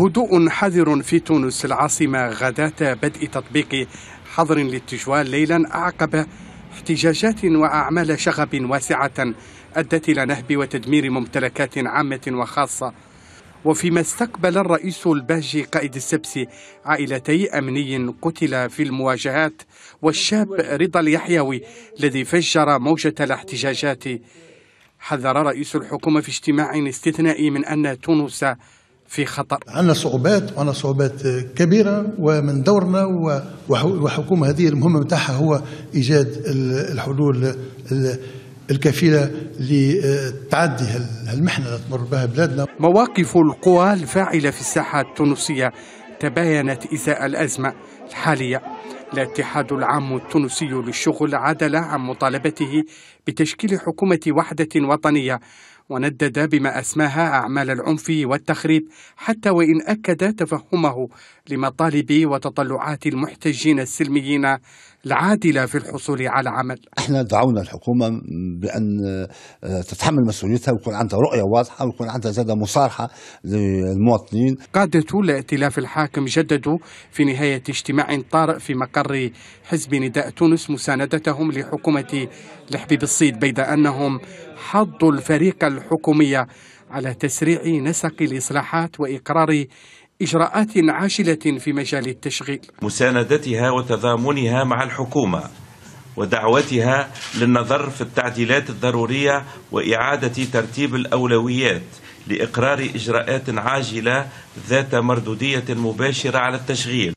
هدوء حذر في تونس العاصمة غداة بدء تطبيق حظر للتجوال ليلا أعقب احتجاجات وأعمال شغب واسعة أدت إلى نهب وتدمير ممتلكات عامة وخاصة وفيما استقبل الرئيس الباجي قائد السبسي عائلتي أمني قتل في المواجهات والشاب رضا اليحيوي الذي فجر موجة الاحتجاجات حذر رئيس الحكومة في اجتماع استثنائي من أن تونس في خطر عندنا صعوبات وعندنا صعوبات كبيرة ومن دورنا وحكومة هذه المهمة بتاعها هو إيجاد الحلول الكفيلة لتعدي هالمحنة اللي تمر بها بلادنا مواقف القوى الفاعلة في الساحة التونسية تباينت إزاء الأزمة الحالية الاتحاد العام التونسي للشغل عدل عن مطالبته بتشكيل حكومة وحدة وطنية وندد بما أسماها أعمال العنف والتخريب حتى وإن أكد تفهمه لمطالب وتطلعات المحتجين السلميين العادلة في الحصول على عمل احنا دعونا الحكومة بأن آه، تتحمل مسؤوليتها ويكون عندها رؤية واضحة ويكون عندها زادة مصارحة للمواطنين قادة الائتلاف الحاكم الحكم جددوا في نهاية اجتماع طارئ في مقر حزب نداء تونس مساندتهم لحكومة لحبيب الصيد بيد أنهم حضوا الفريق الحكومي على تسريع نسق الإصلاحات وإقرار إجراءات عاجلة في مجال التشغيل مساندتها وتضامنها مع الحكومة ودعوتها للنظر في التعديلات الضرورية وإعادة ترتيب الأولويات لإقرار إجراءات عاجلة ذات مردودية مباشرة على التشغيل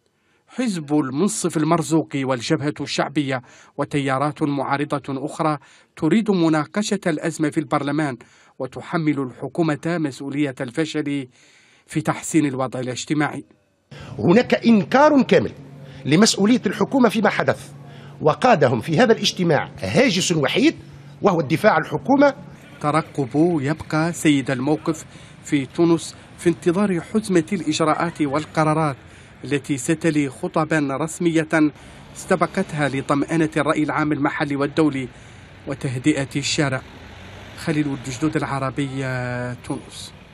حزب المنصف المرزوقي والجبهة الشعبية وتيارات معارضة أخرى تريد مناقشة الأزمة في البرلمان وتحمل الحكومة مسؤولية الفشل في تحسين الوضع الاجتماعي هناك إنكار كامل لمسؤولية الحكومة فيما حدث وقادهم في هذا الاجتماع هاجس وحيد وهو الدفاع عن الحكومة ترقب يبقى سيد الموقف في تونس في انتظار حزمة الإجراءات والقرارات التي ستلي خطبا رسمية استبقتها لطمأنة الرأي العام المحلي والدولي وتهدئة الشارع خليل الجدود العربية آه، تونس